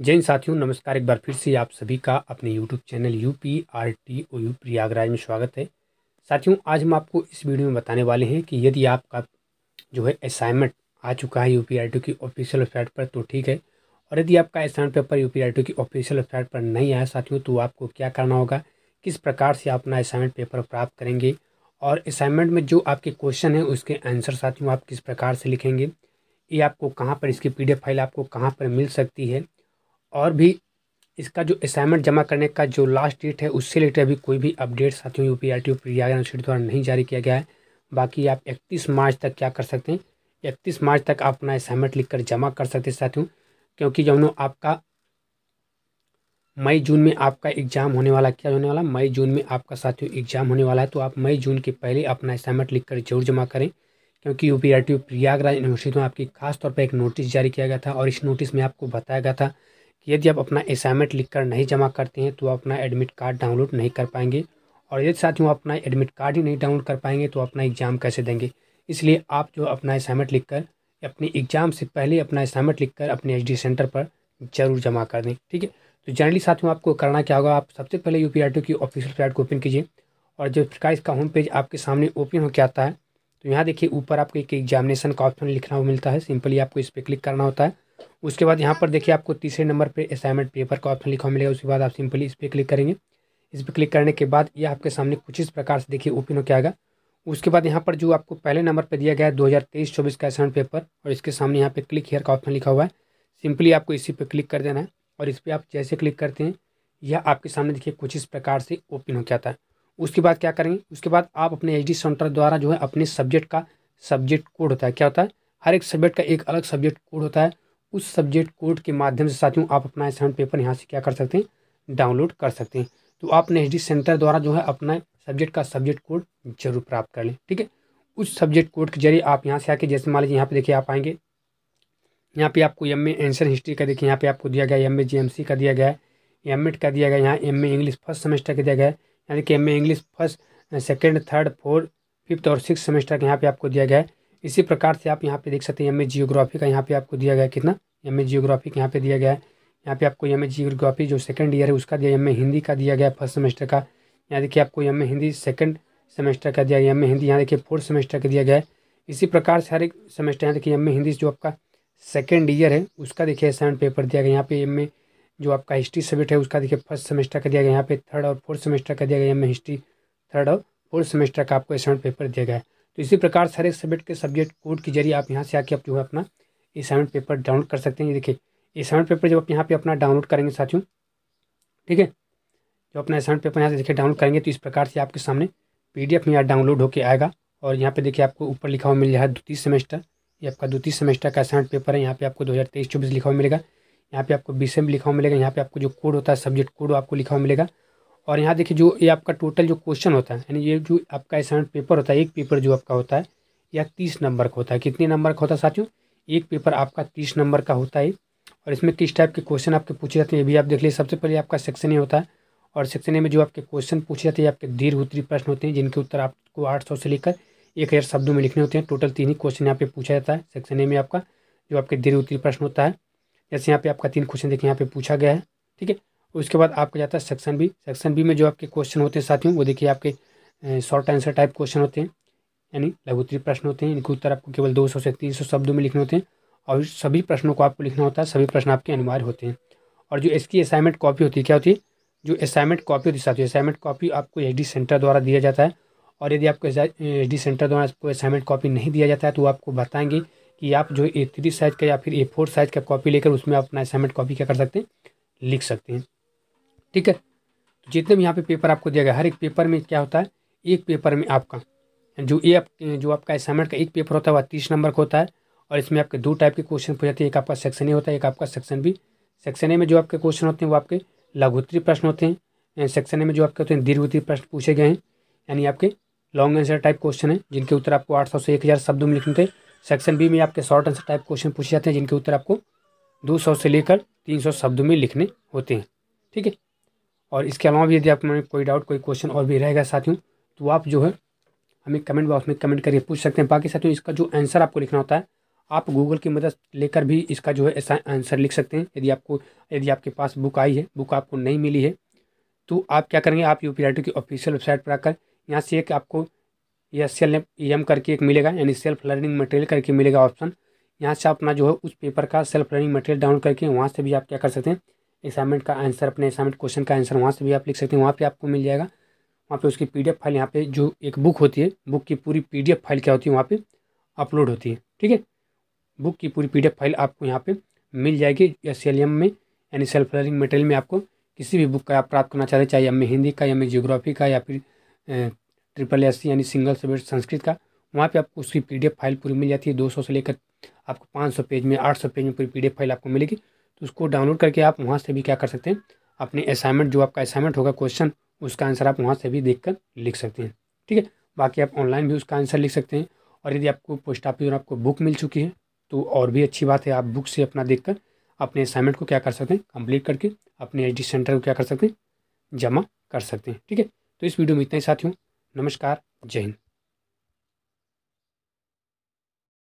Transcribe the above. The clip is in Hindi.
जैन साथियों नमस्कार एक बार फिर से आप सभी का अपने YouTube channel U P R T O U Prayagraj में स्वागत है साथियों आज हम आपको इस वीडियो में बताने वाले हैं कि यदि आपका जो है असाइनमेंट आ चुका है यू पी आर टी की ऑफिशियल वेबसाइट पर तो ठीक है और यदि आपका assignment paper U P R T की ऑफिशियल वेबसाइट पर नहीं आया साथियों तो आपको क्या करना होगा किस प्रकार से आप अपना असाइनमेंट पेपर प्राप्त करेंगे और असाइनमेंट में जो आपके क्वेश्चन हैं उसके आंसर साथियों आप किस प्रकार से लिखेंगे ये आपको कहाँ पर इसकी पी फाइल आपको कहाँ पर मिल सकती है और भी इसका जो असाइनमेंट जमा करने का जो लास्ट डेट है उससे रिलेटेड अभी कोई भी अपडेट साथियों U P R T Prayag university द्वारा नहीं जारी किया गया है बाकी आप इकतीस मार्च तक क्या कर सकते हैं इकतीस मार्च तक आप अपना असाइनमेंट लिख कर जमा कर सकते हैं साथियों क्योंकि जो आपका मई जून में आपका एग्ज़ाम होने वाला क्या होने वाला मई जून में आपका साथियों एग्ज़ाम होने वाला है तो आप मई जून के पहले अपना असाइनमेंट लिख कर जरूर जमा करें क्योंकि U P R T Prayagraj university में आपकी खास तौर पर एक नोटिस जारी किया गया था और इस नोटिस में आपको बताया गया था कि यदि आप अपना असाइनमेंट लिख कर नहीं जमा करते हैं तो अपना एडमिट कार्ड डाउनलोड नहीं कर पाएंगे और यदि साथियों अपना एडमिट कार्ड ही नहीं डाउनलोड कर पाएंगे तो अपना एग्ज़ाम कैसे देंगे इसलिए आप जो अपना असाइनमेंट लिख कर अपने एग्ज़ाम से पहले अपना असाइनमेंट लिख कर अपने एच सेंटर पर जरूर जमा कर दें ठीक है तो जनरली साथियों आपको करना क्या होगा आप सबसे पहले यू पी की ऑफिशियल वेबसाइट को ओपन कीजिए और जब का इसका होम पेज आपके सामने ओपन होकर आता है तो यहाँ देखिए ऊपर आपको एक एग्जामिनेशन का ऑप्शन लिखना मिलता है सिंपली आपको इस पर क्लिक करना होता है उसके बाद यहाँ पर देखिए आपको तीसरे नंबर पे असाइनमेंट पेपर का ऑप्शन लिखा मिलेगा उसके बाद आप सिंपली इस पर क्लिक करेंगे इस पर क्लिक करने के बाद ये आपके सामने कुछ इस प्रकार से देखिए ओपन होकर आएगा उसके बाद यहाँ पर जो आपको पहले नंबर पर दिया गया है दो का असाइनमेंट पेपर और इसके सामने यहाँ पर क्लिक हेयर का ऑप्शन लिखा हुआ है सिंपली आपको इसी पर क्लिक कर देना है और इस पर आप जैसे क्लिक करते हैं यह आपके सामने देखिए कुछ इस प्रकार से ओपन हो जाता है उसके बाद क्या करेंगे उसके बाद आप अपने एच सेंटर द्वारा जो है अपने सब्जेक्ट का सब्जेक्ट कोड होता है क्या होता है हर एक सब्जेक्ट का एक अलग सब्जेक्ट कोड होता है उस सब्जेक्ट कोड के माध्यम से साथियों आप अपना असाइनमेंट पेपर यहाँ से क्या कर सकते हैं डाउनलोड कर सकते हैं तो आप डी सेंटर द्वारा जो है अपना सब्जेक्ट का सब्जेक्ट कोड जरूर प्राप्त कर लें ठीक है उस सब्जेक्ट कोड के जरिए आप यहाँ से आके जैसे मान लीजिए यहाँ पे देखिए आप आएंगे यहाँ पे आपको एम ए एंसर हिस्ट्री का देखिए यहाँ पे आपको दिया गया एम ए का दिया गया है एम एड का दिया गया यहाँ M A English first semester का दिया गया है यहाँ देखिए M A English first second third fourth fifth और सिक्स सेमेस्टर का यहाँ पे आपको दिया गया है इसी प्रकार से आप यहाँ पे देख सकते हैं एम ए जियोग्राफी का यहाँ पे आपको दिया गया कितना एम ए जियोग्राफिक यहाँ पे दिया गया है यहाँ पे आपको एम ए जियोग्राफी जो सेकंड ईयर है उसका दिया एम ए हिंदी का दिया गया फर्स्ट सेमेस्टर का यहाँ देखिए आपको M A Hindi second semester का दिया गया एम ए हिंदी यहाँ देखिए फोर्थ सेमेस्टर का दिया गया है इसी प्रकार से हर एक सेमेस्टर यहाँ देखिए एम ए हिंदी जो आपका सेकेंड ईयर है उसका देखिए असाइनमेंट पेपर दिया गया यहाँ पे एम ए जो आपका हिस्ट्री सब्जेक्ट है उसका देखिए फर्स्ट सेमेस्टर का दिया गया यहाँ पे थर्ड और फोर्थ सेमेस्टर का दिया गया एम ए हिस्ट्री थर्ड और फोर्थ सेमेस्टर का आपको असाइनमेंट पेपर दिया गया तो इसी प्रकार से हर एक सब्जेक्ट के सब्जेक्ट कोड के जरिए आप यहाँ से आके आप जो है अपना असाइनमेंट पेपर डाउनलोड कर सकते हैं ये देखिए असाइनमेंट पेपर जब आप यहाँ पे अपना डाउनलोड करेंगे साथियों ठीक है जब अपना असाइनमेंट पेपर यहाँ से देखिए डाउनलोड करेंगे तो इस प्रकार से आपके सामने पी में यहाँ डाउनलोड होकर आएगा और यहाँ पे देखिए आपको ऊपर लिखा हुआ मिल जाएगा द्वितीय सेमेस्टर ये आपका द्वितीय सेमेस्टर का असाइनमेंट पेपर है यहाँ पे आपको दो हज़ार तेईस चौबीस लिखा हुआ मिलेगा यहाँ पे आपको विषय में लिखा हुआ मिलेगा यहाँ पे आपको जो कोड होता है सब्जेक्ट कोड आपको लिखा हुआ मिलेगा और यहाँ देखिए जो ये आपका टोटल जो क्वेश्चन होता है यानी ये जो आपका असाइनमेंट पेपर होता है एक पेपर जो आपका होता है या तीस नंबर का होता है कितने नंबर का होता है साथियों एक पेपर आपका तीस नंबर का होता है और इसमें किस टाइप के क्वेश्चन आपके पूछे जाते हैं ये भी आप देख लीजिए सबसे पहले आपका सेक्शन ए होता है और सेक्शन ए में जो आपके क्वेश्चन पूछे जाते हैं आपके दीर्घ उत्तरी प्रश्न होते हैं जिनके उत्तर आपको आठ सौ से लेकर एक हज़ार शब्दों में लिखने होते हैं टोटल तीन ही क्वेश्चन यहाँ पे पूछा जाता है सेक्शन ए में आपका जो आपके दीर्घ उत्तरी प्रश्न होता है जैसे यहाँ पे आपका तीन क्वेश्चन देखिए यहाँ पे पूछा गया है ठीक है उसके बाद आपका जाता है सेक्शन बी सेक्शन बी में जो आपके क्वेश्चन होते हैं साथियों वो देखिए आपके शॉर्ट आंसर टाइप क्वेश्चन होते हैं यानी लघुत्तरीय प्रश्न होते हैं इनके उत्तर आपको केवल दो सौ से तीन सौ शब्दों में लिखने होते हैं और सभी प्रश्नों को आपको लिखना होता है सभी प्रश्न आपके अनिवार्य होते हैं और जो इसकी असाइनमेंट कॉपी होती है क्या होती है जो असाइनमेंट कॉपी होती है असाइनमेंट कॉपी आपको एच सेंटर द्वारा दिया जाता है और यदि आपको एच डी सेंटर द्वारा आपको असाइनमेंट कॉपी नहीं दिया जाता है तो आपको बताएंगे कि आप जो ए थ्री साइज का या फिर ए फोर साइज का कॉपी लेकर उसमें अपना असाइनमेंट कॉपी क्या कर सकते हैं लिख सकते हैं ठीक है तो जितने भी यहाँ पे पेपर आपको दिया गया हर एक पेपर में क्या होता है एक पेपर में आपका जो ये आप जो आपका असाइनमेंट का एक पेपर होता है वह तीस नंबर का होता है और इसमें आपके दो टाइप के क्वेश्चन पूछ जाते हैं एक आपका सेक्शन ए होता है एक आपका सेक्शन बी सेक्शन ए में जो आपके क्वेश्चन होते हैं वो आपके लघुत्तरी प्रश्न होते हैं सेक्शन ए में जो आपके होते हैं दीर्घोत्तरी प्रश्न पूछे गए हैं यानी आपके लॉन्ग आंसर टाइप क्वेश्चन है जिनके उत्तर आपको आठ सौ से एक हज़ार शब्दों में लिखने थे सेक्शन बी में आपके शॉर्ट आंसर टाइप क्वेश्चन पूछे जाते हैं जिनके उत्तर आपको दो सौ से लेकर तीन सौ शब्दों में लिखने होते हैं ठीक है और इसके अलावा भी यदि आप में कोई डाउट कोई क्वेश्चन और भी रहेगा साथियों तो आप जो है हमें कमेंट बॉक्स में कमेंट करके पूछ सकते हैं बाकी साथियों इसका जो आंसर आपको लिखना होता है आप गूगल की मदद लेकर भी इसका जो है ऐसा आंसर लिख सकते हैं यदि आपको यदि आपके पास बुक आई है बुक आपको नहीं मिली है तो आप क्या करेंगे आप यू पी की ऑफिशियल वेबसाइट पर आकर यहाँ से एक आपको या सेल एम करके एक मिलेगा यानी सेल्फ लर्निंग मटेरियल करके मिलेगा ऑप्शन यहाँ से अपना जो है उस पेपर का सेल्फ लर्निंग मटेरियल डाउनलोड करके वहाँ से भी आप क्या कर सकते हैं असाइनमेंट का आंसर अपने असाइनमेंट क्वेश्चन का आंसर वहाँ से भी आप लिख सकते हैं वहाँ पर आपको मिल जाएगा वहाँ पे उसकी पीडीएफ फाइल यहाँ पे जो एक बुक होती है बुक की पूरी पीडीएफ फाइल क्या होती है वहाँ पे अपलोड होती है ठीक है बुक की पूरी पीडीएफ फाइल आपको यहाँ पे मिल जाएगी या सेलियम में यानी सेल्फ लर्निंग मटेरियल में आपको किसी भी बुक का आप प्राप्त करना चाहते हैं चाहे एम हिंदी का या एम जियोग्राफी का या फिर ट्रिपल एस यानी सिंगल सब्जेक्ट संस्कृत का वहाँ पर आपको उसकी पी फाइल पूरी मिल जाती है दो से लेकर आपको पाँच पेज में आठ पेज में पूरी पी फाइल आपको मिलेगी तो उसको डाउनलोड करके आप वहाँ से भी क्या कर सकते हैं अपने असाइनमेंट जो आपका असाइनमेंट होगा क्वेश्चन उसका आंसर आप वहाँ से भी देख कर लिख सकते हैं ठीक है बाकी आप ऑनलाइन भी उसका आंसर लिख सकते हैं और यदि आपको पोस्ट ऑफिस और आपको बुक मिल चुकी है तो और भी अच्छी बात है आप बुक से अपना देख कर अपने असाइनमेंट को क्या कर सकते हैं कंप्लीट करके अपने एच सेंटर को क्या कर सकते हैं जमा कर सकते हैं ठीक है तो इस वीडियो में इतना ही साथियों नमस्कार जय हिंद